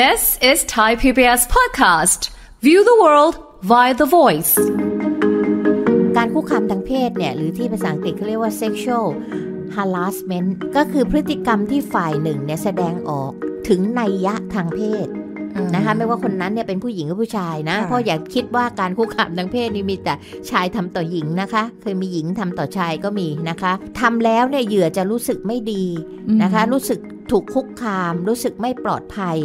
This is Thai PBS podcast. View the world via the voice. การคุกคามทางเพศเนี่ยหรือที่ภาษาอังกฤษเขาเรียกว่า sexual harassment ก็คือพฤติกรรมที่ฝ่ายหนึ่งเนี่ยแสดงออก ถึงในยะทางเพศนะคะไม่ว่าคนนั้นเนี่ยเป็นผู้หญิงหรือผู้ชายนะ เพราะอย่าคิดว่าการคุกคามทางเพศนี่มีแต่ชายทำต่อหญิงนะคะ เคยมีหญิงทำต่อชายก็มีนะคะทำแล้วเนี่ยเหยื่อจะรู้สึกไม่ดีนะคะ รู้สึกถูกคุกคาม รู้สึกไม่ปลอดภัย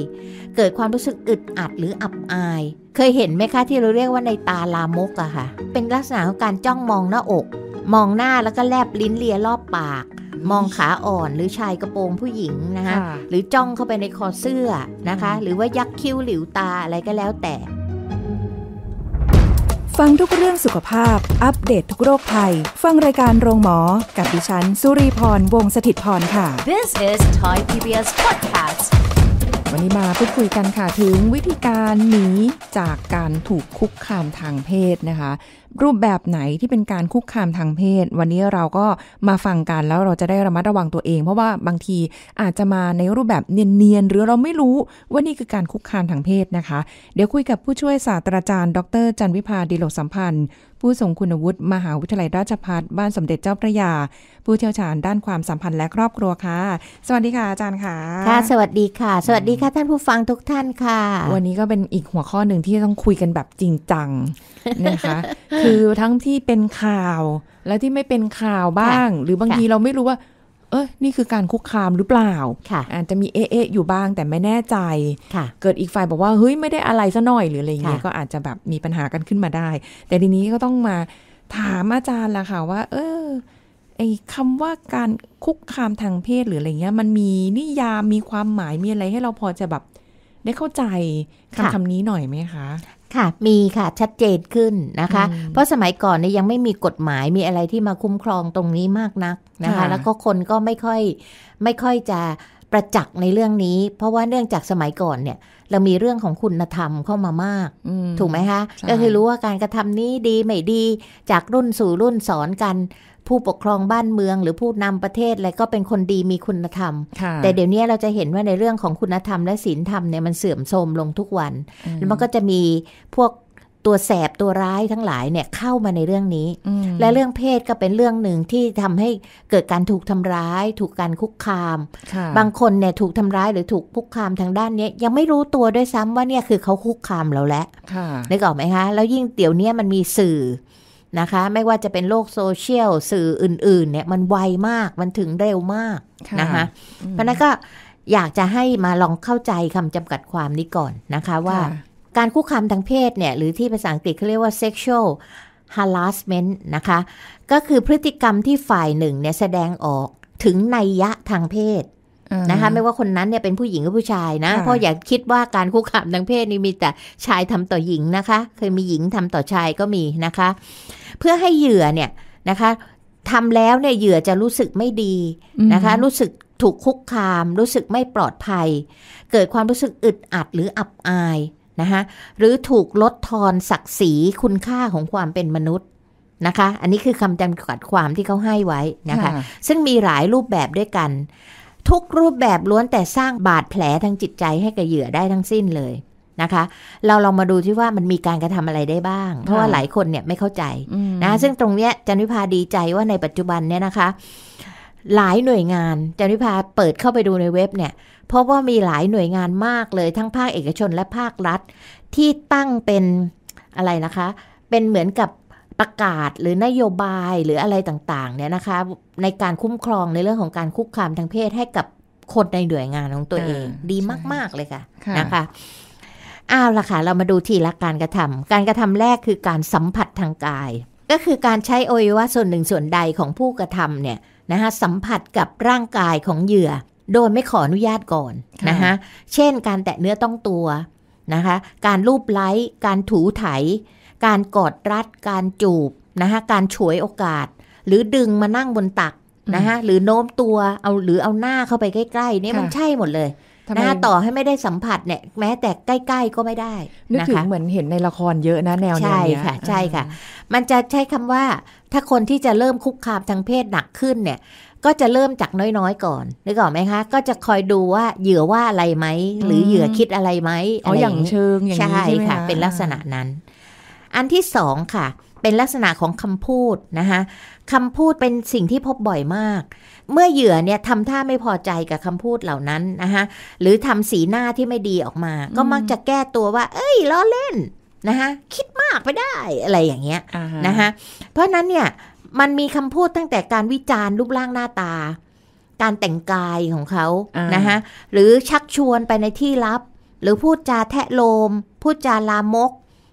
เกิดความรู้สึกอึดอัดหรืออับอาย เคยเห็นไหมคะที่เราเรียกว่าในตาลามกอะค่ะเป็นลักษณะของการจ้องมองหน้าอก มองหน้าแล้วก็แลบลิ้นเลียรอบปากมองขาอ่อนหรือชายกระโปรงผู้หญิงนะคะหรือจ้องเข้าไปในคอเสื้อนะคะ หรือว่ายักคิ้วหลิวตาอะไรก็แล้วแต่ ฟังทุกเรื่องสุขภาพอัปเดตททุกโรคภัยฟังรายการโรงหมอ กับดิฉันสุรีพร วงศิตพรค่ะ This is Thai PBS podcast วันนี้มาพูดคุยกันค่ะถึงวิธีการหนีจากการถูกคุกคามทางเพศนะคะรูปแบบไหนที่เป็นการคุกคามทางเพศ วันนี้เราก็มาฟังกันแล้วเราจะได้ระมัดระวังตัวเอง เพราะว่าบางทีอาจจะมาในรูปแบบเนียนๆ หรือเราไม่รู้ว่านี่คือการคุกคามทางเพศนะคะ เดี๋ยวคุยกับผู้ช่วยศาสตราจารย์ ดรจันวิพาดีโลสัมพันธ์ ผู้ทรงคุณวุฒิมหาวิทยาลัยราชภัฏบ้านสมเด็จเจ้าพระยา ผู้เชี่ยวชาญด้านความสัมพันธ์และครอบครัวค่ะ สวัสดีค่ะอาจารย์ค่ะค่ะสวัสดีค่ะ สวัสดีค่ะ ท่านผู้ฟังทุกท่านค่ะ วันนี้ก็เป็นอีกหัวข้อหนึ่งที่ต้องคุยกันแบบจริงจังนะคะ คือทั้งที่เป็นข่าวและที่ไม่เป็นข่าวบ้าง หรือบางทีเราไม่รู้ว่า เอ้ยนี่คือการคุกคามหรือเปล่า อาจจะมีเอ๊ะอยู่บ้างแต่ไม่แน่ใจเกิดอีกฝ่ายบอกว่าเฮ้ยไม่ได้อะไรซะหน่อยหรืออะไรเงี้ยก็อาจจะแบบมีปัญหากันขึ้นมาได้ แต่ทีนี้ก็ต้องมาถามอาจารย์ละค่ะ ว่า เออไอ้คำว่าการคุกคามทางเพศหรืออะไรเงี้ย มันมีนิยามมีความหมาย มีอะไรให้เราพอจะแบบได้เข้าใจคำคำนี้หน่อยไหมคะค่ะ มีค่ะ ชัดเจนขึ้นนะคะ เพราะสมัยก่อนเนี่ยยังไม่มีกฎหมาย มีอะไรที่มาคุ้มครองตรงนี้มากนักนะคะ แล้วก็คนก็ไม่ค่อย ไม่ค่อยจะประจักษ์ในเรื่องนี้ เพราะว่าเนื่องจากสมัยก่อนเนี่ยเรามีเรื่องของคุณธรรมเข้ามามาก ถูกไหมคะก็คือรู้ว่าการกระทำนี้ดี ไม่ดีจากรุ่นสู่รุ่นสอนกัน ผู้ปกครองบ้านเมือง หรือผู้นำประเทศอะไรก็เป็นคนดีมีคุณธรรม แต่เดี๋ยวนี้เราจะเห็นว่าในเรื่องของคุณธรรมและศีลธรรมเนี่ยมันเสื่อมโทรมลงทุกวันแล้วมันก็จะมีพวกตัวแสบตัวร้ายทั้งหลายเนี่ยเข้ามาในเรื่องนี้และเรื่องเพศก็เป็นเรื่องหนึ่งที่ทำให้เกิดการถูกทำร้าย ถูกการคุกคาม บางคนเนี่ย ถูกทำร้ายหรือถูกคุกคามทางด้านนี้ยังไม่รู้ตัวด้วยซ้ำว่าเนี่ย คือเขาคุกคามเราแล้วนึกออกไหมคะแล้วยิ่งเดี๋ยวนี้มันมีสื่อนะคะ ไม่ว่าจะเป็นโลกโซเชียลสื่ออื่น ๆ เนี่ยมันไวมากมันถึงเร็วมากนะคะเพราะนั้นก็อยากจะให้มาลองเข้าใจคำจำกัดความนี้ก่อนนะคะ ว่าการคุกคามทางเพศเนี่ยหรือที่ภาษาอังกฤษเขาเรียกว่า sexual harassment นะคะ ก็คือพฤติกรรมที่ฝ่ายหนึ่งเนี่ยแสดงออกถึงนัยยะทางเพศนะคะไม่ว่าคนนั้นเนี่ยเป็นผู้หญิงหรือผู้ชายนะ เพราะอย่าคิดว่าการคุกคามทางเพศนี่มีแต่ชายทำต่อหญิงนะคะ เคยมีหญิงทำต่อชายก็มีนะคะ เพื่อให้เหยื่อเนี่ยนะคะทำแล้วเนี่ยเหยื่อจะรู้สึกไม่ดีนะคะ รู้สึกถูกคุกคาม รู้สึกไม่ปลอดภัย เกิดความรู้สึกอึดอัดหรืออับอายนะคะหรือถูกลดทอนศักดิ์ศรีคุณค่าของความเป็นมนุษย์ นะคะ อันนี้คือคำจำกัดความที่เขาให้ไว้นะคะซึ่งมีหลายรูปแบบด้วยกัน ทุกรูปแบบล้วนแต่สร้างบาดแผลทางจิตใจให้กับเหยื่อได้ทั้งสิ้นเลยนะคะเราลองมาดูที่ว่ามันมีการกระทำอะไรได้บ้าง เพราะว่าหลายคนเนี่ยไม่เข้าใจนะซึ่งตรงเนี้ยจันวิพาดีใจว่าในปัจจุบันเนี่ยนะคะ หลายหน่วยงานจันวิพาเปิดเข้าไปดูในเว็บเนี่ยเพราะว่ามีหลายหน่วยงานมากเลย ทั้งภาคเอกชนและภาครัฐ ที่ตั้งเป็นอะไรนะคะ เป็นเหมือนกับประกาศหรือนโยบายหรืออะไรต่างๆเนี่ยนะคะ ในการคุ้มครองในเรื่องของการคุกคามทางเพศให้กับคนในหน่วยงานของตัวเอง ดีมากๆเลยค่ะนะคะ อ้าวละค่ะเรามาดูทีละการกระทำการกระทำแรกคือการสัมผัสทางกาย ก็คือการใช้อวัยวะส่วนหนึ่งส่วนใดของผู้กระทำเนี่ยนะคะสัมผัสกับร่างกายของเหยื่อโดยไม่ขออนุญาตก่อนนะคะ เช่นการแตะเนื้อต้องตัวนะคะ การรูปไล้ การถูไถ การกอดรัด การจูบนะคะการฉวยโอกาส หรือดึงมานั่งบนตักนะคะหรือโน้มตัวเอาหรือเอาหน้าเข้าไปใกล้ๆนี่มันใช่หมดเลยนะต่อให้ไม่ได้สัมผัสเนี่ยแม้แต่ใกล้ ๆ ก็ไม่ได้นึกถึงเหมือนเห็นในละครเยอะนะแนวนี้ใช่ค่ะ ใช่ค่ะ มันจะใช้คำว่าถ้าคนที่จะเริ่มคุกคามทางเพศหนักขึ้นเนี่ยก็จะเริ่มจากน้อยๆ ก่อนนึกออกไหมคะ ก็จะคอยดูว่าเหยื่อว่าอะไรไหมหรือเหยื่อคิดอะไรไหมอไรอย่างเชิง อย่างนี้ใช่ค่ะ เป็นลักษณะนั้น อันที่สองค่ะ เป็นลักษณะของคำพูดนะคะคำพูดเป็นสิ่งที่พบบ่อยมาก เมื่อเหยื่อเนี่ยทำท่าไม่พอใจกับคำพูดเหล่านั้นนะคะหรือทำสีหน้าที่ไม่ดีออกมา ก็มักจะแก้ตัวว่า เอ้ยล้อเล่นนะคะคิดมากไปได้อะไรอย่างเงี้ยนะคะเพราะนั้นเนี่ยมันมีคำพูดตั้งแต่การวิจารณ์รูปร่างหน้าตา การแต่งกายของเขานะคะหรือชักชวนไปในที่ลับ หรือพูดจาแทะโลม พูดจาลามก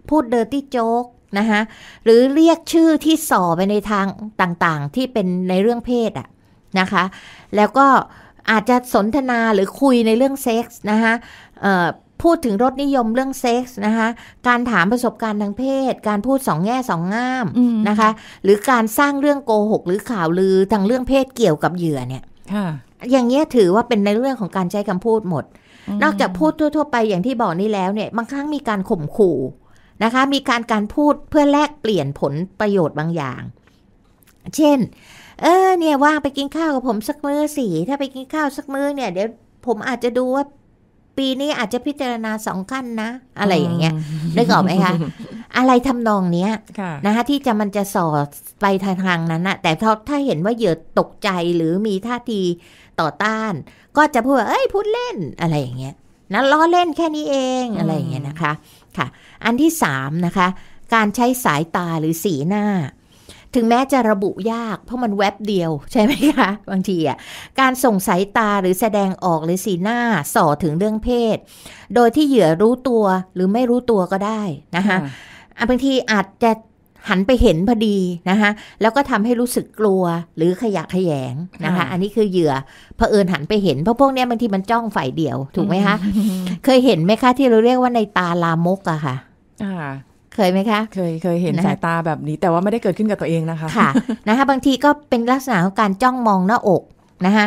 พูดเดอร์ตี้โจ๊กนะคะหรือเรียกชื่อที่ส่อไปในทางต่างๆ ที่เป็นในเรื่องเพศอะนะคะ แล้วก็อาจจะสนทนาหรือคุยในเรื่องเซ็กส์นะคะพูดถึงรสนิยมเรื่องเซ็กส์นะคะ การถามประสบการณ์ทางเพศ การพูดสองแง่สองง่ามนะคะ หรือการสร้างเรื่องโกหกหรือข่าวลือ ทางเรื่องเพศเกี่ยวกับเหยื่อเนี่ย อย่างเงี้ยถือว่าเป็นในเรื่องของการใช้คำพูดหมด นอกจากพูดทั่วๆ ไปอย่างที่บอกนี่แล้วเนี่ย บางครั้งมีการข่มขู่นะคะ มีการการพูดเพื่อแลกเปลี่ยนผลประโยชน์บางอย่าง เช่น เออเนี่ยว่างไปกินข้าวกับผมสักมื้อสิ ถ้าไปกินข้าวสักมื้อเนี่ยเดี๋ยวผมอาจจะดูว่าปีนี้อาจจะพิจารณาสองขั้นนะ อะไรอย่างเงี้ยได้กอบไหมคะอะไรทำนองเนี้ยนะคะที่จะมันจะสอด ไปทางทางนั้นนะแต่ถ้าเห็นว่าเหยื่อตกใจหรือมีท่าทีต่อต้าน ก็จะพูดว่าเอ้ยพูดเล่นอะไรอย่างเงี้ยนะล้อเล่นแค่นี้เองอะไรอย่างเงี้ย นะคะค่ะ อันที่สามนะคะ การใช้สายตาหรือสีหน้าถึงแม้จะระบุยาก เพราะมันแวบเดียวใช่ไหมคะ บางทีอ่ะการส่งสายตาหรือแสดงออกหรือสีหน้าส่อถึงเรื่องเพศ โดยที่เหยื่อรู้ตัวหรือไม่รู้ตัวก็ได้นะคะบางทีอาจจะหันไปเห็นพอดีนะคะแล้วก็ทำให้รู้สึกกลัวหรือขยะแขยงนะคะ อันนี้คือเหยื่อเผอิญหันไปเห็นเพราะพวกนี้บางทีมันจ้องฝ่ายเดียว ถูกไหมคะเคยเห็นไหมคะที่เราเรียกว่าในตาลามกอะค่ะเคยไหมคะเคยเคยเห็นสายตาแบบนี้แต่ว่าไม่ได้เกิดขึ้นกับตัวเองนะคะ ค่ะ นะคะบางทีก็เป็นลักษณะของการจ้องมองหน้าอกนะคะ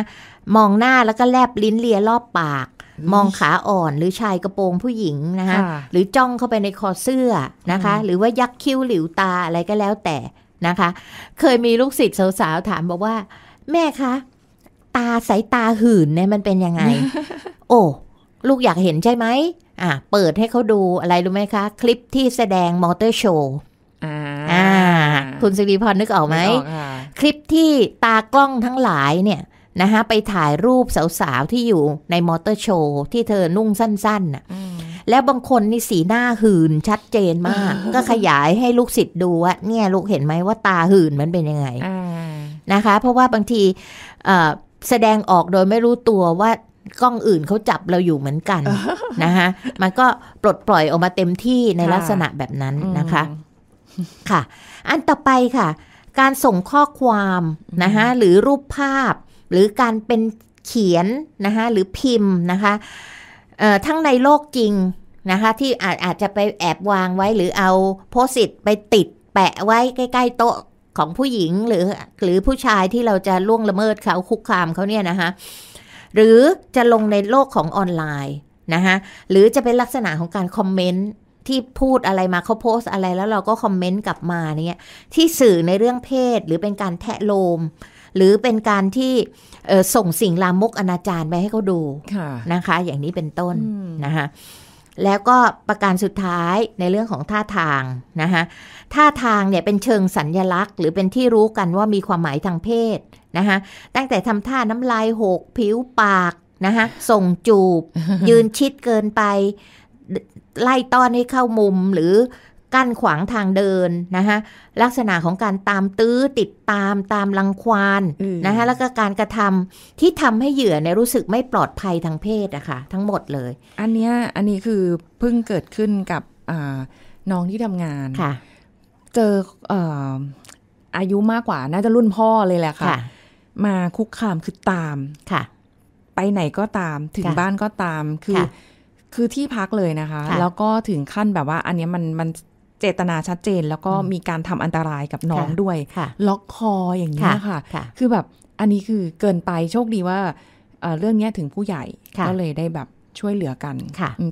มองหน้าแล้วก็แลบลิ้นเลียรอบปาก มองขาอ่อนหรือชายกระโปรงผู้หญิงนะคะ หรือจ้องเข้าไปในคอเสื้อนะคะ หรือว่ายักคิ้วหลิวตาอะไรก็แล้วแต่นะคะ เคยมีลูกศิษย์สาวๆถามบอกว่า แม่คะตาสายตาหื่นเนี่ยมันเป็นยังไง โอ้ลูกอยากเห็นใช่ไหม อ่ะ เปิดให้เขาดูอะไรรู้ไหมคะ คลิปที่แสดงมอเตอร์โชว์ อ่า คุณสิริพรนึกออกไหมคลิปที่ตากล้องทั้งหลายเนี่ยนะคะไปถ่ายรูปสาวๆ ที่อยู่ในมอเตอร์โชว์ที่เธอนุ่งสั้นๆน่ะแล้วบางคนนี่สีหน้าหื่นชัดเจนมาก ก็ขยายให้ลูกศิษย์ดูว่าเนี่ย ลูกเห็นไหมว่าตาหื่นมันเป็นยังไงนะคะ เพราะว่าบางทีแสดงออกโดยไม่รู้ตัวว่ากล้องอื่นเขาจับเราอยู่เหมือนกันนะคะ มันก็ปลดปล่อยออกมาเต็มที่ในลักษณะแบบนั้นนะคะค่ะ อันต่อไปค่ะ การส่งข้อความนะคะหรือรูปภาพหรือการเป็นเขียนนะคะหรือพิมพ์นะคะทั้งในโลกจริงนะคะ ที่อาจอาจจะไปแอบวางไว้ หรือเอา โพสิตไปติดแปะไว้ใกล้ ๆ โต๊ะของผู้หญิงหรือ หรือผู้ชายที่เราจะล่วงละเมิดเขาคุกคามเขาเนี่ยนะคะหรือจะลงในโลกของออนไลน์นะคะหรือจะเป็นลักษณะของการคอมเมนต์ที่พูดอะไรมาเขาโพสอะไรแล้วเราก็คอมเมนต์กลับมาเนี่ยที่สื่อในเรื่องเพศ หรือเป็นการแทะโลม หรือเป็นการที่ส่งสิ่งลามกอนาจารไปให้เขาดูนะคะ อย่างนี้เป็นต้นนะคะแล้วก็ประการสุดท้ายในเรื่องของท่าทางนะคะท่าทางเนี่ยเป็นเชิงสัญญลักษณ์ หรือเป็นที่รู้กันว่ามีความหมายทางเพศนะคะตั้งแต่ทำท่าน้ำลายหกผิวปากนะคะส่งจูบยืนชิดเกินไป ไล่ต้อนให้เข้ามุมหรือกั้นขวางทางเดินนะคะลักษณะของการตามตื้อติดตามตามลังควานนะคะแล้วก็การกระทำที่ทำให้เหยื่อเนี่ยรู้สึกไม่ปลอดภัยทางเพศอะคะ่ะทั้งหมดเลย อันเนี้ยอันนี้คือเพิ่งเกิดขึ้นกับน้องที่ทำงานค่ะ เจออายุมากกว่าน่าจะรุ่นพ่อเลยแหละค่ะคะมาคุกคามคือตามค่ะ ไปไหนก็ตาม ถึงบ้านก็ตามคือคือที่พักเลยนะคะ แล้วก็ถึงขั้นแบบว่า อันนี้มันมันเจตนาชัดเจน แล้วก็มีการทำอันตรายกับน้องด้วย ล็อกคออย่างนี้ค่ะ คือแบบอันนี้คือเกินไปโชคดีว่าเรื่องนี้ถึงผู้ใหญ่ก็เลยได้แบบช่วยเหลือกัน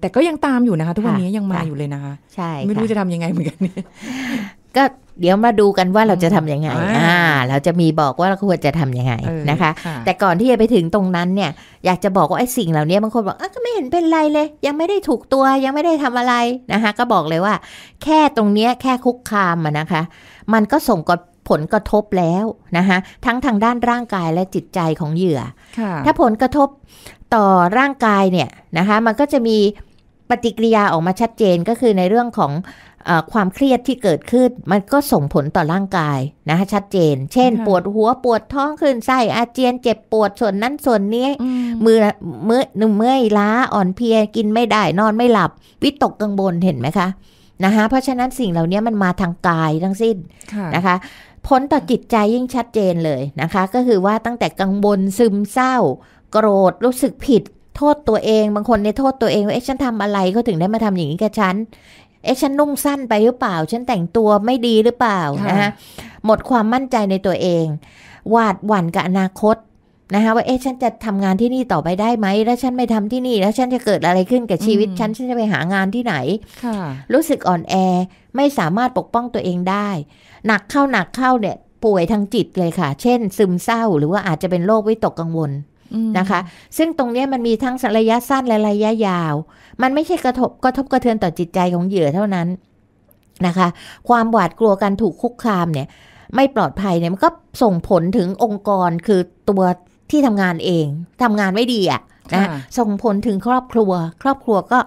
แต่ก็ยังตามอยู่นะคะ ทุกวันนี้ยังมาอยู่เลยนะคะใช่ไม่รู้จะทำยังไงเหมือนกันก็เดี๋ยวมาดูกันว่าเราจะทำยังไง อ่า เราจะมีบอกว่าเราควรจะทำยังไงนะคะ แต่ก่อนที่จะไปถึงตรงนั้นเนี่ย อยากจะบอกว่า ไอ้สิ่งเหล่านี้บางคนบอกอ่ะก็ไม่เห็นเป็นไรเลย ยังไม่ได้ถูกตัวยังไม่ได้ทำอะไรนะคะ ก็บอกเลยว่า แค่ตรงเนี้ยแค่คุกคามนะคะ มันก็ส่งกผลกระทบแล้วนะคะ ทั้งทางด้านร่างกายและจิตใจของเหยื่อ ถ้าผลกระทบต่อร่างกายเนี่ยนะคะ มันก็จะมีปฏิกิริยาออกมาชัดเจนก็คือในเรื่องของความเครียดที่เกิดขึ้นมันก็ส่งผลต่อร่างกายนะะชัดเจน เช่น ปวดหัว ปวดท้องคลื่นไส้อาเจียน เจ็บปวด ส่วนนั้นส่วนนี้ มือมือหน่งเมื่อยล้าอ่อนเพลียกินไม่ได้นอนไม่หลับ วิตกกังวลเห็นไหมคะนะคะ เพราะฉะนั้นสิ่งเหล่านี้มันมาทางกายทั้งสิ้นนะคะผลต่อจิตใจยิ่งชัดเจนเลยนะคะ ก็คือว่าตั้งแต่กังวลซึมเศร้า โกรธรู้สึกผิดโทษตัวเอง บางคนในโทษตัวเองว่าเอ๊ะฉันทำอะไรก็ถึงได้มาทำอย่างนี้กับฉันเอ๊ะฉันนุ่งสั้นไปหรือเปล่า ฉันแต่งตัวไม่ดีหรือเปล่านะคะหมดความมั่นใจในตัวเอง หวาดหวั่นกับอนาคตนะคะว่าเอ๊ะฉันจะทำงานที่นี่ต่อไปได้ไหมแล้วฉันไม่ทำที่นี่แล้วฉันจะเกิดอะไรขึ้นกับชีวิตฉัน ฉันจะไปหางานที่ไหนรู้สึกอ่อนแอ ไม่สามารถปกป้องตัวเองได้ หนักเข้าหนักเข้าเนี่ย ป่วยทางจิตเลยค่ะ เช่น ซึมเศร้าหรือว่าอาจจะเป็นโรควิตกกังวลนะคะ ซึ่งตรงนี้มันมีทั้งระยะสั้นและระยะยาว มันไม่ใช่กระทบกระทบกระเทือนต่อจิตใจของเหยื่อเท่านั้นนะคะ ความหวาดกลัวการถูกคุกคามเนี่ย ไม่ปลอดภัยเนี่ยมันก็ส่งผลถึงองค์กรคือตัว ที่ทำงานเอง ทำงานไม่ดีอะ่ะ นะ ส่งผลถึงครอบครัว ครอบครัวก็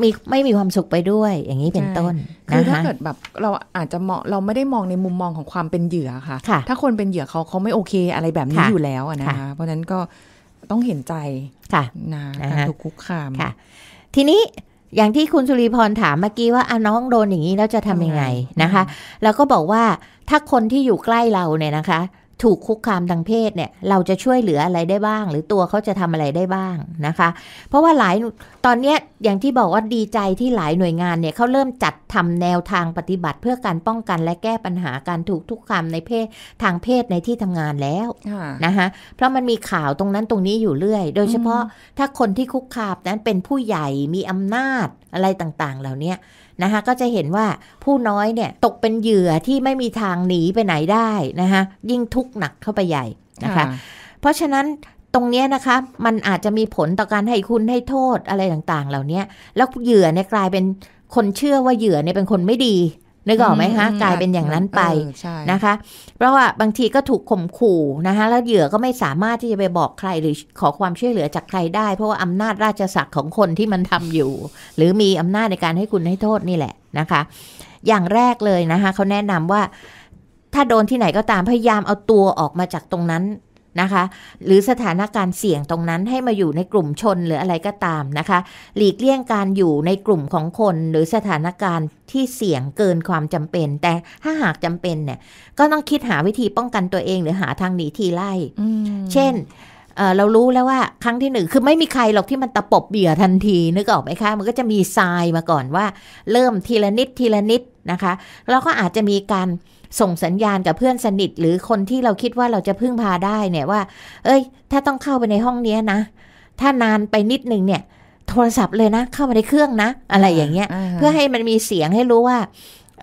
มีไม่มีความสุขไปด้วยอย่างนี้เป็นต้นคือถ้าเกิดแบบเราอาจจะมองเราไม่ได้มองในมุมมองของความเป็นเหยื่อค่ะ ถ้าคนเป็นเหยื่อเขาเขาไม่โอเคอะไรแบบนี้อยู่แล้วนะคะเพราะนั้นก็ต้องเห็นใจค่ะนะการถูกคุกคามค่ะ ทีนี้อย่างที่คุณสุรีพรถามเมื่อกี้ว่าอาน้องโดนอย่างนี้แล้วจะทำยังไงนะคะ แล้วก็บอกว่าถ้าคนที่อยู่ใกล้เราเนี่ยนะคะถูกคุกคามทางเพศเนี่ยเราจะช่วยเหลืออะไรได้บ้าง หรือตัวเขาจะทำอะไรได้บ้างนะคะ เพราะว่าหลายตอนเนี้ยอย่างที่บอกว่าดีใจที่หลายหน่วยงานเนี่ยเขาเริ่มจัดทำแนวทางปฏิบัติเพื่อการป้องกันและแก้ปัญหาการถูกทุกคามในเพศทางเพศในที่ทำงานแล้วนะคะเพราะมันมีข่าวตรงนั้นตรงนี้อยู่เรื่อยโดยเฉพาะถ้าคนที่คุกคามนั้นเป็นผู้ใหญ่มีอำนาจอะไรต่างๆ เหล่านี้นะคะก็จะเห็นว่าผู้น้อยเนี่ยตกเป็นเหยื่อที่ไม่มีทางหนีไปไหนได้นะคะยิ่งทุกข์หนักเข้าไปใหญ่นะคะเพราะฉะนั้นตรงนี้นะคะมันอาจจะมีผลต่อการให้คุณให้โทษอะไรต่างๆ เหล่านี้แล้วเหยื่อเนี่ยกลายเป็นคนเชื่อว่าเหยื่อเนี่ยเป็นคนไม่ดีนึกออกไหมคะกลายเป็นอย่างนั้นไปนะคะ เพราะว่าบางทีก็ถูกข่มขู่นะคะ แล้วเหยื่อก็ไม่สามารถที่จะไปบอกใครหรือขอความช่วยเหลือจากใครได้เพราะว่าอำนาจราชสักของคนที่มันทำอยู่ หรือมีอำนาจในการให้คุณให้โทษนี่แหละนะคะ อย่างแรกเลยนะคะ เขาแนะนำว่า ถ้าโดนที่ไหนก็ตามพยายามเอาตัวออกมาจากตรงนั้นนะคะหรือสถานการณ์เสี่ยงตรงนั้นให้มาอยู่ในกลุ่มชนหรืออะไรก็ตามนะคะ หลีกเลี่ยงการอยู่ในกลุ่มของคนหรือสถานการณ์ที่เสี่ยงเกินความจำเป็น แต่ถ้าหากจำเป็นเนี่ยก็ต้องคิดหาวิธีป้องกันตัวเองหรือหาทางหนีทีไล่เช่นเรารู้แล้วว่าครั้งที่หนึ่งคือไม่มีใครหรอกที่มันตะปบเบี่ยทันทีนึกออกไหมคะ มันก็จะมีทรายมาก่อนว่า เริ่มทีละนิดทีละนิดนะคะเราก็อาจจะมีการส่งสัญญาณกับเพื่อนสนิท หรือคนที่เราคิดว่าเราจะพึ่งพาได้เนี่ยว่า เอ้ยถ้าต้องเข้าไปในห้องเนี้ยนะ ถ้านานไปนิดนึงเนี่ย โทรศัพท์เลยนะ เข้ามาในเครื่องนะ อะไรอย่างเงี้ย เพื่อให้มันมีเสียงให้รู้ว่า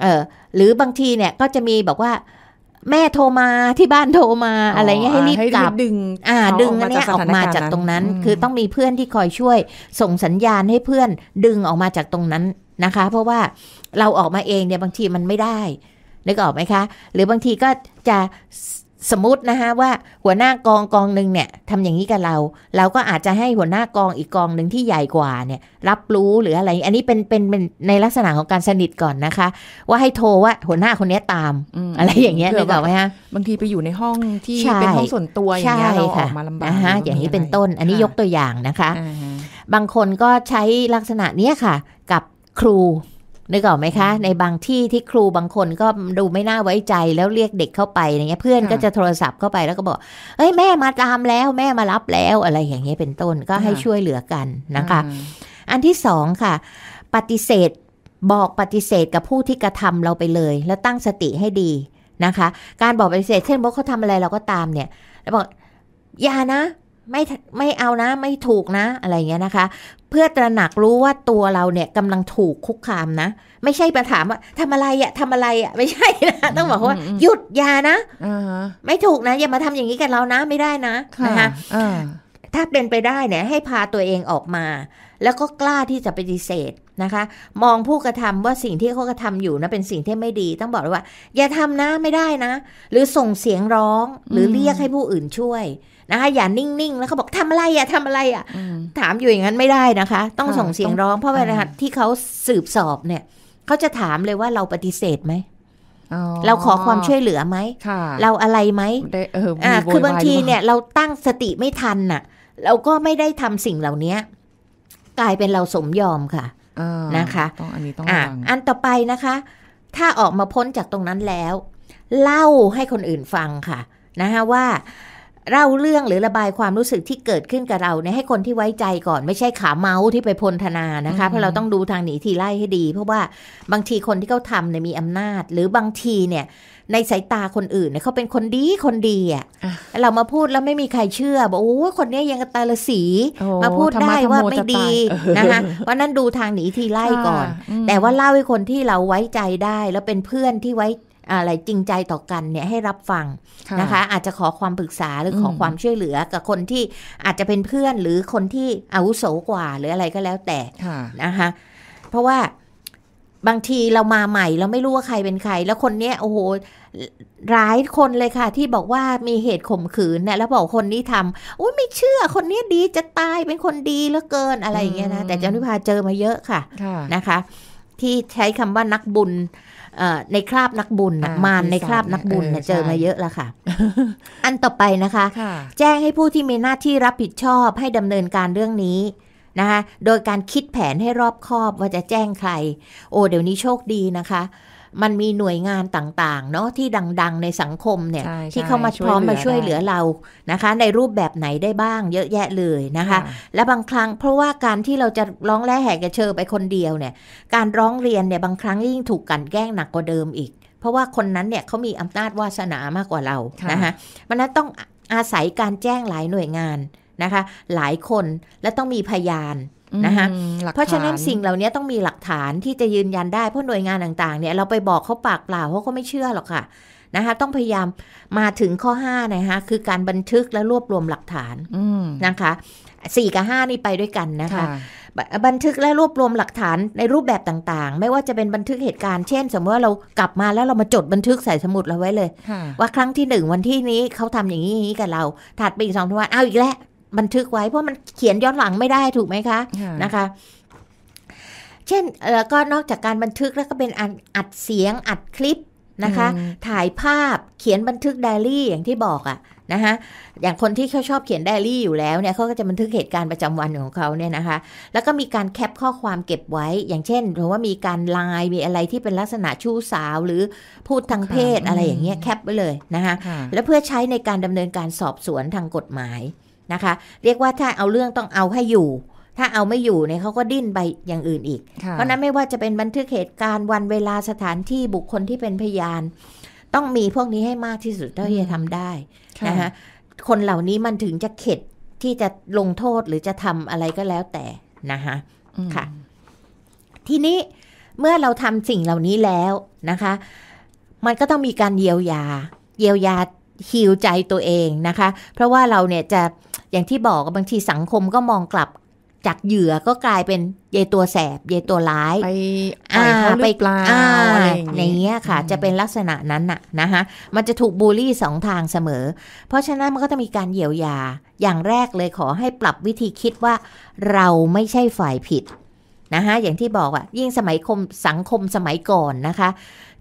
เออหรือบางทีเนี่ยก็จะมีบอกว่าแม่โทรมาที่บ้านโทรมาอะไรเงี้ยให้รีบกลับดึง อ่าดึงอันนี้ออกมาจากตรงนั้น คือต้องมีเพื่อนที่คอยช่วย ส่งสัญญาณให้เพื่อนดึงออกมาจากตรงนั้นนะคะ เพราะว่าเราออกมาเองเนี่ยบางทีมันไม่ได้นึกออกไหมคะ หรือบางทีก็จะสมมตินะคะว่าหัวหน้ากองกองหนึ่งเนี่ยทำอย่างนี้กับเรา เราก็อาจจะให้หัวหน้ากองอีกกองหนึ่งที่ใหญ่กว่าเนี่ยรับรู้หรืออะไร อันนี้เป็นเป็นปนในลักษณะของการสนิทก่อนนะคะ ว่าให้โทรว่าหัวหน้าคนนี้ตาม อะไรอย่างเงี้ยเลยบอกไหมฮะบางทีไปอยู่ในห้องที่เป็นห้องส่วนตัวอย่างเงี้ยเราออกมาลำบากนะะอย่างนี้เป็นต้นอันนี้ยกตัวอย่างนะคะ บางคนก็ใช้ลักษณะเนี้ยค่ะ กับครูนึกออกไหมคะในบางที่ที่ครูบางคนก็ดูไม่น่าไว้ใจแล้วเรียกเด็กเข้าไปอย่างเงี้ยเพื่อนก็จะโทรศัพท์เข้าไปแล้วก็บอกเอ้ย แม่มาตามแล้วแม่มารับแล้วอะไรอย่างเงี้ยเป็นต้นก็ให้ช่วยเหลือกัน นะคะ อันที่สองค่ะ ปฏิเสธบอกปฏิเสธกับผู้ที่กระทำเราไปเลย แล้วตั้งสติให้ดีนะคะ การบอกปฏิเสธเช่นบอกเขาทำอะไรเราก็ตามเนี่ย แล้วบอกอย่านะไม่ไม่เอานะไม่ถูกนะอะไรเงี้ยนะคะเพื่อตระหนักรู้ว่าตัวเราเนี่ยกำลังถูกคุกคามนะไม่ใช่มาถามว่าทำอะไรอะทำอะไรอะไม่ใช่นะต้องบอกว่าหยุดยานะไม่ถูกนะ อย่ามาทำอย่างนี้กับเรานะ ไม่ได้นะนะคะถ้าเป็นไปได้เนี่ย ให้พาตัวเองออกมา แล้วก็กล้าที่จะปฏิเสธนะคะ มองผู้กระทำว่าสิ่งที่เขากระทาอยู่นะเป็นสิ่งที่ไม่ดี ต้องบอกเลยว่า อย่าทำนะ ไม่ได้นะ หรือส่งเสียงร้องหรือเรียกให้ผู้อื่นช่วยนะคะอย่านิ่งๆแล้วเขาบอกทำอะไรอ่ะทำอะไร อ่ะถามอยู่อย่างนั้นไม่ได้นะคะ ต้องส่งเสียงร้อง เพราะเวลาที่เขาสืบสอบเนี่ยเขาจะถามเลยว่าเราปฏิเสธไหมเราขอความช่วยเหลือไหมเราอะไรไหมอ่าคือบางทีเนี่ยเราตั้งสติไม่ทันน่ะเราก็ไม่ได้ทำสิ่งเหล่านี้กลายเป็นเราสมยอมค่ะนะคะต้องอันนี้ต้องอังอันต่อไปนะคะ ถ้าออกมาพ้นจากตรงนั้นแล้ว เล่าให้คนอื่นฟังค่ะ นะคะว่าเล่าเรื่องหรือระบายความรู้สึกที่เกิดขึ้นกับเราเนี่ยให้คนที่ไว้ใจก่อน ไม่ใช่ขาเมาส์ที่ไปพลธนานะคะเพราะเราต้องดูทางหนีทีไล่ให้ดี เพราะว่าบางทีคนที่เขาทำเนี่ยมีอำนาจ หรือบางทีเนี่ยในสายตาคนอื่นเนี่ยเขาเป็นคนดีคนดีอ่ะเรามาพูดแล้วไม่มีใครเชื่อบอกโอ้คนนี้ยังตาละสีมาพูดได้ว่าไม่ดีนะคะเพราะนั้นดูทางหนีทีไล่ก่อน แต่ว่าเล่าให้คนที่เราไว้ใจได้แล้วเป็นเพื่อนที่ไว้อะไรจริงใจต่อกันเนี่ยให้รับฟังนะคะ อาจจะขอความปรึกษาหรือขอความช่วยเหลือกับคนที่อาจจะเป็นเพื่อน หรือคนที่อาวุโสกว่าหรืออะไรก็แล้วแต่นะคะ เพราะว่าบางทีเรามาใหม่เราไม่รู้ว่าใครเป็นใคร แล้วคนเนี้ยโอ้โหร้ายคนเลยค่ะ ที่บอกว่ามีเหตุข่มขืนเนี่ยแล้วบอกคนนี้ทำโอ้ยไม่เชื่อ คนนี้ดีจะตายเป็นคนดีเหลือเกินอะไรอย่างเงี้ยนะแต่เจ้านุพาเจอมาเยอะค่ะนะคะ ที่ใช้คำว่านักบุญในคราบนักบุญมารในคราบนักบุญเจอมาเยอะแล้วค่ะ อันต่อไปนะคะ แจ้งให้ผู้ที่มีหน้าที่รับผิดชอบให้ดำเนินการเรื่องนี้นะคะโดยการคิดแผนให้รอบคอบว่าจะแจ้งใคร โอ้ เดี๋ยวนี้โชคดีนะคะมันมีหน่วยงานต่างๆเนาะที่ดังๆในสังคมเนี่ยที่เข้ามาพร้อมมาช่วยเหลือเรานะคะในรูปแบบไหนได้บ้างเยอะแยะเลยนะคะและบางครั้ง เพราะว่าการที่เราจะร้องแล่แหกกระเชอไปคนเดียวเนี่ยการร้องเรียนเนี่ยบางครั้งยิ่งถูกกันแกล้งหนักกว่าเดิมอีก เพราะว่าคนนั้นเนี่ยเขามีอำนาจวาสนามากกว่าเรานะคะมันนั้นต้องอาศัยการแจ้งหลายหน่วยงานนะคะหลายคนและต้องมีพยานนะคะเพราะฉะนั้นสิ่งเหล่านี้ต้องมีหลักฐานที่จะยืนยันได้เพราะหน่วยงานต่างๆ เนี่ยเราไปบอกเขาปากเปล่าเขาก็ไม่เชื่อหรอกค่ะนะคะต้องพยายามมาถึงข้อ5นะคะคือการบันทึกและรวบรวมหลักฐานนะคะสี่กับห้านี่ไปด้วยกันนะคะ บันทึกและรวบรวมหลักฐานในรูปแบบต่างๆ ไม่ว่าจะเป็นบันทึกเหตุการณ์เช่นสมมติว่าเรากลับมาแล้วเรามาจดบันทึกใส่สมุดเราไว้เลยว่าครั้งที่หนึ่งวันที่นี้เขาทำอย่างนี้อย่างนี้กับเรา ถัดไปอีกสองวันเอาอีกแล้วบันทึกไว้ เพราะมันเขียนย้อนหลังไม่ได้ถูกไหมคะ นะคะ เช่นแล้วก็นอกจากการบันทึกแล้วก็เป็นอัดเสียงอัดคลิปนะคะ ถ่ายภาพเขียนบันทึกไดอารี่อย่างที่บอกอะนะคะอย่างคนที่เขาชอบเขียนไดอารี่อยู่แล้วเนี่ย เขาก็จะบันทึกเหตุการณ์ประจำวันของเขาเนี่ยนะคะ แล้วก็มีการแคปข้อความเก็บไว้ อย่างเช่นถือว่ามีการไลน์มีอะไรที่เป็นลักษณะชู้สาวหรือพูดทางเพศอะไรอย่างเงี้ยแคปไว้เลยนะคะแล้วเพื่อใช้ในการดำเนินการสอบสวนทางกฎหมายนะคะ เรียกว่าถ้าเอาเรื่องต้องเอาให้อยู่ ถ้าเอาไม่อยู่เนี่ยเขาก็ดิ้นไปอย่างอื่นอีก เพราะนั้นไม่ว่าจะเป็นบันทึกเหตุการณ์วันเวลาสถานที่บุคคลที่เป็นพยานต้องมีพวกนี้ให้มากที่สุดเท่าที่จะทำได้นะคะคนเหล่านี้มันถึงจะเข็ด ที่จะลงโทษหรือจะทำอะไรก็แล้วแต่นะคะค่ะ ทีนี้เมื่อเราทำสิ่งเหล่านี้แล้วนะคะ มันก็ต้องมีการเยียวยา เยียวยาฮิวใจตัวเองนะคะ เพราะว่าเราเนี่ยจะอย่างที่บอกบางทีสังคมก็มองกลับจากเหยื่อก็กลายเป็นเยตัวแสบเยตัวร้าย ไปอ่าไปปลาอะไรอย่างเงี้ยค่ะ จะเป็นลักษณะนั้นน่ะนะคะมันจะถูกบูลลี่สองทางเสมอ เพราะฉะนั้นมันก็จะมีการเยียวยาอย่างแรกเลยขอให้ปรับวิธีคิดว่าเราไม่ใช่ฝ่ายผิดนะคะอย่างที่บอกอ่ะยิ่งสมัยคมสังคมสมัยก่อนนะคะ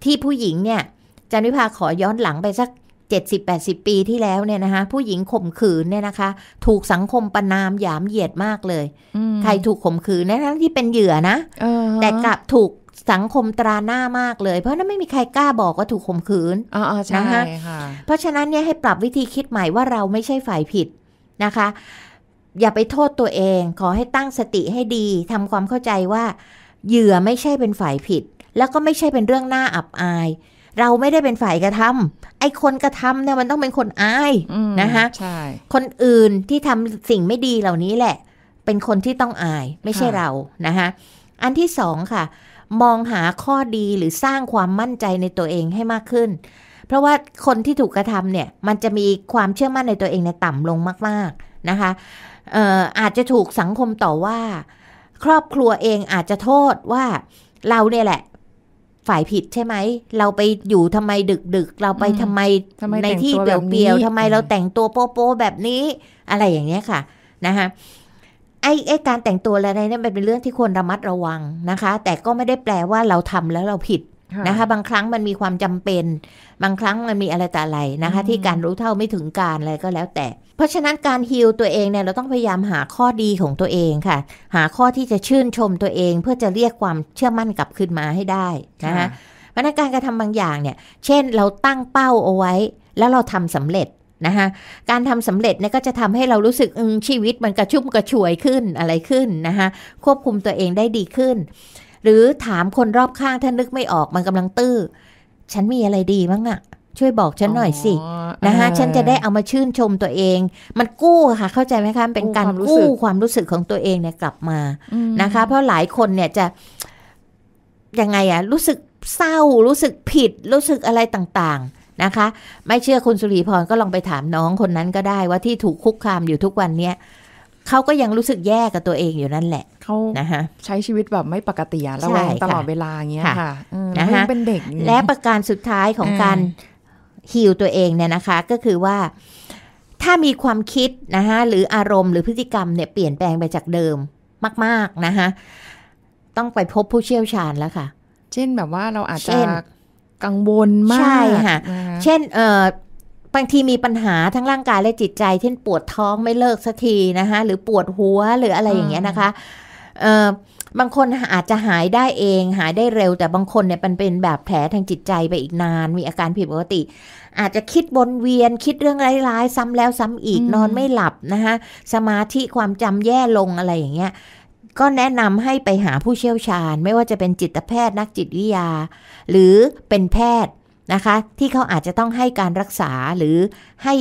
ที่ผู้หญิงเนี่ยจันวิภาขอย้อนหลังไปสัก70-80ปีที่แล้วเนี่ยนะคะผู้หญิงข่มขืนเนี่ยนะคะ ถูกสังคมประนามหยามเหยียดมากเลยใครถูกข่มขืนนะทั้งที่เป็นเหยื่อนะแต่กลับถูกสังคมตราหน้ามากเลย เพราะนั้นไม่มีใครกล้าบอกว่าถูกข่มขืนนะคะเพราะฉะนั้นเนี่ยให้ปรับวิธีคิดใหม่ว่าเราไม่ใช่ฝ่ายผิดนะคะ อย่าไปโทษตัวเอง ขอให้ตั้งสติให้ดีทำความเข้าใจว่าเหยื่อไม่ใช่เป็นฝ่ายผิด แล้วก็ไม่ใช่เป็นเรื่องหน้าอับอายเราไม่ได้เป็นฝ่ายกระทำไอ้คนกระทำเนี่ยมันต้องเป็นคนอายนะคะใช่คนอื่นที่ทำสิ่งไม่ดีเหล่านี้แหละ เป็นคนที่ต้องอายไม่ใช่เรานะคะ อันที่สองค่ะ มองหาข้อดีหรือสร้างความมั่นใจในตัวเองให้มากขึ้น เพราะว่าคนที่ถูกกระทำเนี่ย มันจะมีความเชื่อมั่นในตัวเองเนี่ยต่ำลงมาก ๆนะคะอาจจะถูกสังคมต่อว่า ครอบครัวเองอาจจะโทษว่าเราเนี่ยแหละฝ่ายผิดใช่ไหม เราไปอยู่ทำไมดึกดึก เราไปทำไม ในที่เปลี่ยวๆทำไมเราแต่งตัวโป๊ะแบบนี้อะไรอย่างเนี้ยค่ะนะคะไอ้ ไอ้การแต่งตัวอะไรเนี่ยเป็นเรื่องที่ควรระมัดระวังนะคะ แต่ก็ไม่ได้แปลว่าเราทำแล้วเราผิดนะคะบางครั้งมันมีความจำเป็น บางครั้งมันมีอะไรแต่อะไรนะคะ ที่การรู้เท่าไม่ถึงการอะไรก็แล้วแต่ เพราะฉะนั้นการฮิลตัวเองเนี่ย เราต้องพยายามหาข้อดีของตัวเองค่ะ หาข้อที่จะชื่นชมตัวเองเพื่อจะเรียกความเชื่อมั่นกลับขึ้นมาให้ได้นะคะเพราะนั้นการกระทำบางอย่างเนี่ย เช่นเราตั้งเป้าเอาไว้ แล้วเราทำสำเร็จนะคะการทำสำเร็จเนี่ยก็จะทำให้เรารู้สึกอึงชีวิตมันกระชุ่มกระชวยขึ้นอะไรขึ้นนะคะควบคุมตัวเองได้ดีขึ้นหรือถามคนรอบข้างถ้านึกไม่ออกมันกำลังตื้อฉันมีอะไรดีมั้งอะช่วยบอกฉันหน่อยสินะคะฉันจะได้เอามาชื่นชมตัวเอง มันกู้ค่ะ เข้าใจไหมคะเป็นการกู้ความรู้สึกของตัวเองเนี่ยกลับมานะคะ เพราะหลายคนเนี่ยจะยังไงอะรู้สึกเศร้ารู้สึกผิด รู้สึกอะไรต่างๆนะคะ ไม่เชื่อคุณสุรีพรก็ลองไปถามน้องคนนั้นก็ได้ว่าที่ถูกคุกคามอยู่ทุกวันเนี้ยเขาก็ยังรู้สึกแย่กับตัวเองอยู่นั่นแหละเขานะะใช้ชีวิตแบบไม่ปกติระแวงตลอดเวลาเงี้ยค่ะนะคะเป็นเด็กและประการสุดท้ายของการฮิวตัวเองเนี่ยนะคะ ก็คือว่าถ้ามีความคิดนะคะหรืออารมณ์หรือพฤติกรรมเนี่ย เปลี่ยนแปลงไปจากเดิมมาก ๆนะคะ ต้องไปพบผู้เชี่ยวชาญแล้วค่ะ เช่นแบบว่าเราอาจจะกังวลมาก ใช่ค่ะ เช่นเออบางทีมีปัญหาทั้งร่างกายและจิตใจเช่นปวดท้องไม่เลิกสักทีนะคะหรือปวดหัวหรืออะไรอย่างเงี้ยนะคะเออบางคนอาจจะหายได้เองหาย ได้เร็วแต่บาง คน เนี่ยมันเป็นแบบแผลทางจิตใจไปอีกนาน มีอาการผิดปกติ อาจจะคิดวนเวียนคิดเรื่องร้ายๆซ้ำแล้วซ้ำอีกนอนไม่หลับ นะคะสมาธิความจำแย่ลงอะไร อย่างเงี้ยก็แนะนำให้ไปหาผู้เชี่ยวชาญ ไม่ว่าจะเป็นจิตแพทย์นักจิตวิทยา หรือเป็นแพทย์นะคะที่เขาอาจจะต้องให้การรักษาหรือให้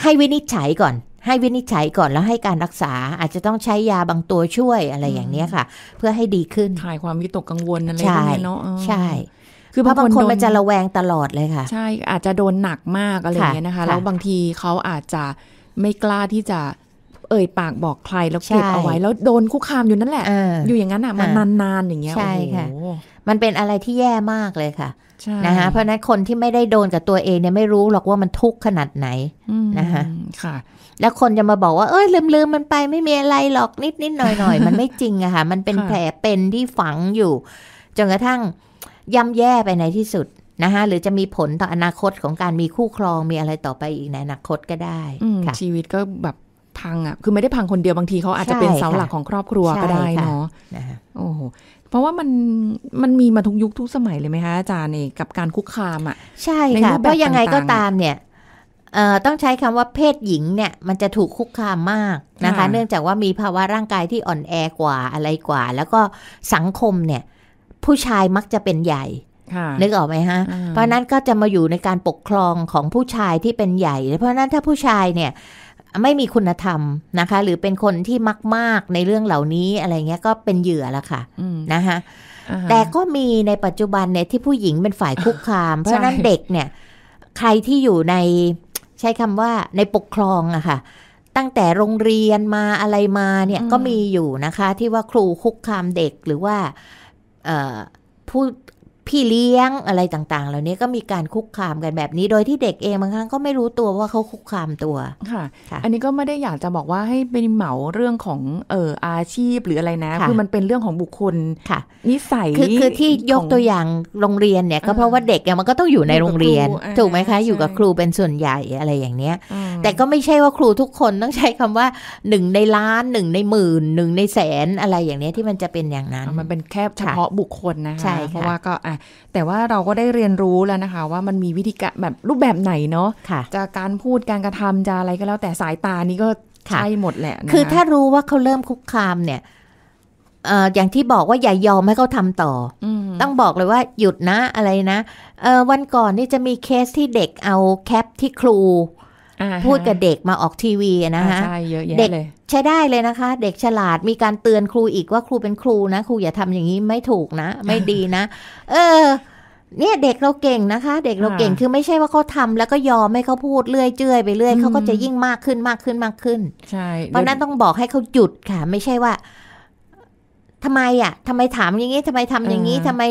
ให้วินิจฉัยก่อนให้วินิจฉัยก่อนแล้วให้การรักษา อาจจะต้องใช้ยาบางตัวช่วยอะไรอย่างเนี้ยค่ะ เพื่อให้ดีขึ้นคลายความวิตกกังวล อะไรพวกนี้เนาะใช่คือเพราะบางคนมันจะระแวงตลอดเลยค่ะ ใช่ อาจจะโดนหนักมาก อะไรอย่างเงี้ยนะคะ แล้วบางทีเขาอาจจะไม่กล้าที่จะเอ่ยปากบอกใครแล้วเก็บเอาไว้ แล้วโดนคุกคามอยู่นั่นแหละออยู่อย่างนั้นอ่ะมันนานๆอย่างเงี้ยใช่ค่ะมันเป็นอะไรที่แย่มากเลยค่ะนะคะเพราะนั้นคนที่ไม่ได้โดนกับตัวเองเนี่ยไม่รู้หรอกว่ามันทุกข์ขนาดไหนนะคะค่ะแล้วคนจะมาบอกว่า เอ้ย ลืมลืมมันไปไม่มีอะไรหรอกนิดนิดหน่อยหน่อยมันไม่จริงอะค่ะมันเป็นแผลเป็นที่ฝังอยู่จนกระทั่งย่ำแย่ไปในที่สุดนะคะหรือจะมีผลต่ออนาคตของการมีคู่ครองมีอะไรต่อไปอีกในอนาคตก็ได้ค่ะชีวิตก็แบบ พังอะคือไม่ได้พังคนเดียวบางทีเขาอาจจะเป็นเสาหลักของครอบครัวก็ได้เนาะโอ้โหเพราะว่ามันมันมีมาทุกยุคทุกสมัยเลยไหมคะอาจารย์เอกับการคุกคามอ่ะใช่ค่ะเพราะยังไงก็ตามเนี่ยต้องใช้คำว่าเพศหญิงเนี่ยมันจะถูกคุกคามมากนะคะ เนื่องจากว่ามีภาวะร่างกายที่อ่อนแอกว่าอะไรกว่า แล้วก็สังคมเนี่ย ผู้ชายมักจะเป็นใหญ่นึกออกไหมฮะ เพราะนั้นก็จะมาอยู่ในการปกครองของผู้ชายที่เป็นใหญ่เพราะนั้นถ้าผู้ชายเนี่ยไม่มีคุณธรรมนะคะ หรือเป็นคนที่มากในเรื่องเหล่านี้อะไรเงี้ยก็เป็นเหยื่อละค่ะนะคะแต่ก็มีในปัจจุบันเนี่ยที่ผู้หญิงเป็นฝ่ายคุกคามเพราะนั้นเด็กเนี่ยใครที่อยู่ในใช้คำว่าในปกครองอะค่ะตั้งแต่โรงเรียนมาอะไรมาเนี่ย ก็มีอยู่นะคะที่ว่าครูคุกคามเด็กหรือว่าผู้พี่เลี้ยงอะไรต่างๆ เหล่านี้ก็มีการคุกคามกันแบบนี้ โดยที่เด็กเองบางครั้งก็ไม่รู้ตัวว่าเขาคุกคามตัวค่ะคะอันนี้ก็ไม่ได้อยากจะบอกว่าให้เป็นเหมาเรื่องของเอออาชีพหรืออะไรนะคือมันเป็นเรื่องของบุคคลค่ะ นิสัยคือคือที่ยกตัวอย่างโรงเรียนเนี่ยก็เพราะว่าเด็กมันก็ต้องอยู่ในโรงเรียน ถูกไหมคะอยู่กับครูเป็นส่วนใหญ่อะไรอย่างเนี้ยแต่ก็ไม่ใช่ว่าครูทุกคนต้องใช้คำว่าหนึ่งในล้านหนึ่งในหมื่นหนึ่งในแสนอะไรอย่างเนี้ยที่มันจะเป็นอย่างนั้น มันเป็นแค่เฉพาะบุคคลนะคะเพราะว่าก็อ่ะแต่ว่าเราก็ได้เรียนรู้แล้วนะคะว่ามันมีวิธีการแบบรูปแบบไหนเนาะะจะการพูดการกระทำจะอะไรก็แล้วแต่สายตานี้ก็ใช่หมดแหละะคือถ้ารู้ว่าเขาเริ่มคุกคามเนี่ยอย่างที่บอกว่าอย่ายอมให้เขาทำต่ออต้องบอกเลยว่าหยุดนะอะไรนะวันก่อนนี่จะมีเคสที่เด็กเอาแคปที่ครูพูดกับเด็กมาออกทีวีนะฮะเด็กใช้ได้เลยนะคะเด็กฉลาดมีการเตือนครูอีกว่าครูเป็นครูนะ ครูอย่าทำอย่างนี้ไม่ถูกนะ ไม่ดีนะ เออ เนี่ยเด็กเราเก่งนะคะ เด็กเราเก่งคือไม่ใช่ว่าเขาทาแล้วก็ยอมให้เขาพูดเรื่อยเจื่อยไปเรื่อยเขาก็จะยิ่งมากขึ้นมากขึ้นมากขึ้น ใช่เพราะนั้นต้องบอกให้เขาหยุดค่ะ ไม่ใช่ว่า ทำไมอ่ะ ทำไมถามอย่างนี้ทำไมทำอย่างนี้ทำไม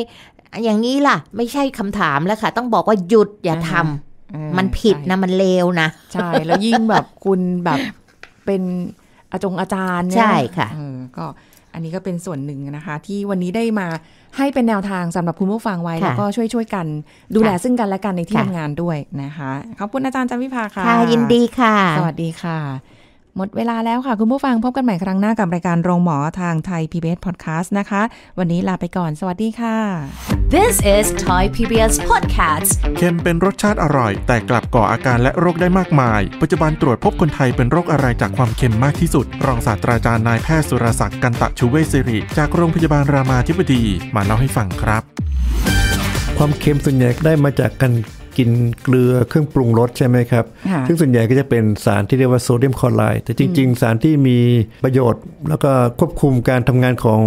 อย่างนี้ล่ะ ไม่ใช่คำถามแล้วค่ะ ต้องบอกว่าหยุดอย่าทำ มันผิดนะมันเลวนะใช่แล้วยิ่งแบบคุณแบบเป็นอาจงอาจารย์ใช่ค่ะก็อันนี้ก็เป็นส่วนหนึ่งนะคะ ที่วันนี้ได้มาให้เป็นแนวทางสำหรับคุณผู้ฟังไว้ แล้วก็ช่วยช่วยกันดูแลซึ่งกันและกันในที่ทำงานด้วยนะคะ ขอบคุณอาจารย์จันวิภาค่ะยินดีค่ะ สวัสดีค่ะหมดเวลาแล้วค่ะ คุณผู้ฟังพบกันใหม่ครั้งหน้ากับ รายการโรงหมอทางไทย PBS Podcast นะคะ วันนี้ลาไปก่อน สวัสดีค่ะ This is Thai PBS Podcast เค็มเป็นรสชาติอร่อย แต่กลับก่ออาการและโรคได้มากมาย ปัจจุบันตรวจพบคนไทยเป็นโรคอะไรจากความเค็มมากที่สุด รองศาสตราจารย์นายแพทย์สุรศักดิ์กันตะชูเวศิริจากโรงพยาบาลรามาธิบดี มาเล่าให้ฟังครับ ความเค็มส่วนใหญ่ได้มาจากการกินเกลือเครื่องปรุงรสใช่ไหมครับ ซึ่งส่วนใหญ่ก็จะเป็นสารที่เรียกว่าโซเดียมคลอไรด์ แต่จริง ๆ สารที่มีประโยชน์ แล้วก็ควบคุมการทำงานของ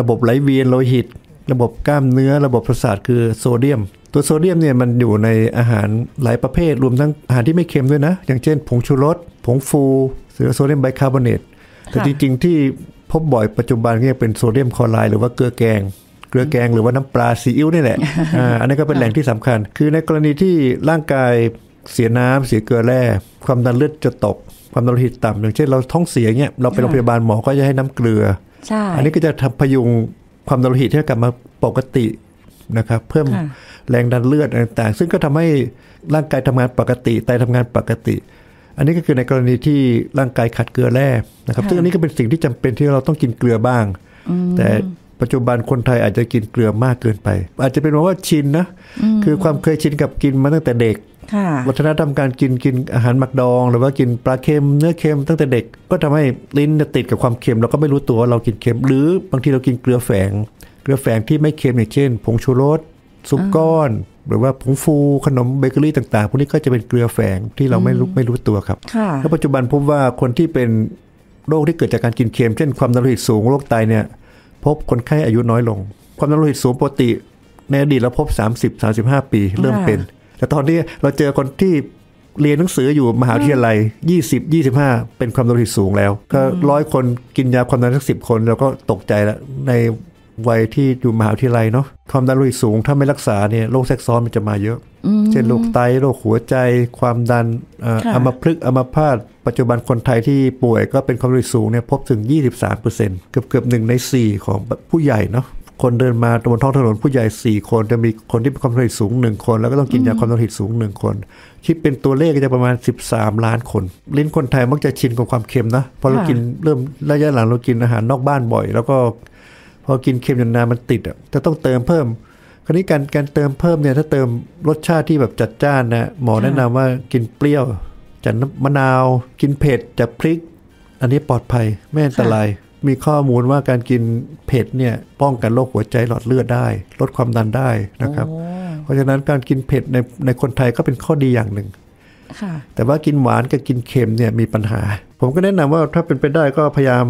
ระบบไหลเวียนโลหิต ระบบกล้ามเนื้อระบบประสาทคือโซเดียม ตัวโซเดียมเนี่ยมันอยู่ในอาหารหลายประเภท รวมทั้งอาหารที่ไม่เค็มด้วยนะ อย่างเช่น ผงชูรสผงฟูหรือโซเดียมไบคาร์บอเนต แต่จริงๆที่พบบ่อยปัจจุบันก็ยังเป็นโซเดียมคลอไรด์หรือว่าเกลือแกงกลือแกงหรือว่าน้ำปลาซีอิ๊วนี่แหละ อันนี้ก็เป็นแหล่งที่สำคัญ คือในกรณีที่ร่างกายเสียน้ำ เสียเกลือแร่ความดันเลือดจะตกความดันโลหิตต่ำอย่างเช่นเราท้องเสียเนี่ยเราไปโรงพยาบาลหมอก็จะให้น้ำเกลือ อันนี้ก็จะทำพยุงความดันโลหิตให้กลับมาปกตินะครับ เพิ่มแรงดันเลือดต่าง ๆ ซึ่งก็ทำให้ร่างกายทำงานปกติไตทำงานปกติ อันนี้ก็คือในกรณีที่ร่างกายขาดเกลือแร่นะครับ ซึ่งอันนี้ก็เป็นสิ่งที่จำเป็นที่เราต้องกินเกลือบ้างแต่ปัจจุบันคนไทยอาจจะกินเกลือมากเกินไป อาจจะเป็นเพราะว่าชินนะคือความเคยชินกับกินมาตั้งแต่เด็กวัฒนธรรมการกินกินอาหารหมักดอง หรือว่ากินปลาเค็มเนื้อเค็มตั้งแต่เด็ก ก็ทำให้ลิ้นติดกับความเค็มเราก็ไม่รู้ตัวว่าเรากินเค็มหรือบางทีเรากินเกลือแฝง เกลือแฝงที่ไม่เค็มอย่างเช่นผงชูรสซุปก้อน หรือว่าผงฟูขนมเบเกอรี่ต่าง ๆ พวกนี้ก็จะเป็นเกลือแฝงที่เราไม่รู้ไม่รู้ตัวครับแล้วปัจจุบันพบว่าคนที่เป็นโรคที่เกิดจากการกินเค็มเช่นความดันโลหิตสูงโรคไตเนี่ยพบคนไข้อายุน้อยลง ความดันโลหิตสูงปกติ ในอดีตเราพบ 30 35 ปีเริ่มเป็น แต่ตอนนี้เราเจอคนที่เรียนหนังสืออยู่มหาวิทยาลัย 20 25 เป็นความดันโลหิตสูงแล้ว ก็ร้อยคนกินยาความดันสักสิบคนเราก็ตกใจแล้วในวัยที่อยู่มหาวิทยาลัยเนาะความดันโลหิตสูงถ้าไม่รักษาเนี่ยโรคแทรกซ้อนมันจะมาเยอะ เช่นโรคไตโรคหัวใจความดันอัมพฤกษ์อัมพาตปัจจุบันคนไทยที่ป่วยก็เป็นความดันโลหิตสูงเนี่ย พบถึง 23%เกือบเกือบหนึ่งใน 4 ของผู้ใหญ่เนาะคนเดินมาบนท้องถนนผู้ใหญ่ 4 คนจะมีคนที่เป็นความดันโลหิตสูง 1 คนแล้วก็ต้องกินยาความดันโลหิตสูง 1 คนคิดเป็นตัวเลขก็จะประมาณ 13 ล้านคน ลิ้นคนไทยมักจะชินกับความเค็มนะพอเรากินเริ่มระยะหลังเรากินอาหารนอกบ้านบ่อยแล้วก็พอกินเค็มจนนานมันติดอ่ะจะต้องเติมเพิ่ม คราวนี้การการเติมเพิ่มเนี่ย ถ้าเติมรสชาติที่แบบจัดจ้านนะหมอแนะนำว่ากินเปรี้ยว จากมะนาว กินเผ็ดจากพริก อันนี้ปลอดภัยไม่อันตรายมีข้อมูลว่าการกินเผ็ดเนี่ยป้องกันโรคหัวใจหลอดเลือดได้ ลดความดันได้นะครับ เพราะฉะนั้นการกินเผ็ดในในคนไทยก็เป็นข้อดีอย่างหนึ่งแต่ว่ากินหวานกับกินเค็มเนี่ยมีปัญหา ผมก็แนะนำว่าถ้าเป็นไปได้ก็พยายาม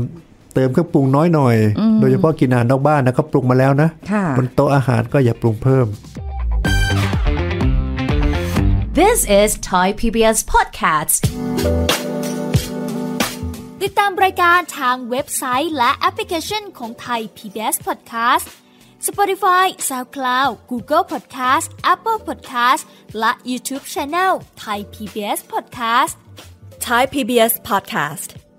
เติมเครื่องปรุงน้อยหน่อย โดยเฉพาะกินอาหารนอกบ้านนะก็ปรุงมาแล้วนะบนโต๊ะอาหารก็อย่าปรุงเพิ่ม This is Thai PBS Podcast ติดตามรายการทางเว็บไซต์และแอปพลิเคชันของ Thai PBS Podcast Spotify, SoundCloud, Google Podcast, Apple Podcast และ YouTube Channel Thai PBS Podcast Thai PBS Podcast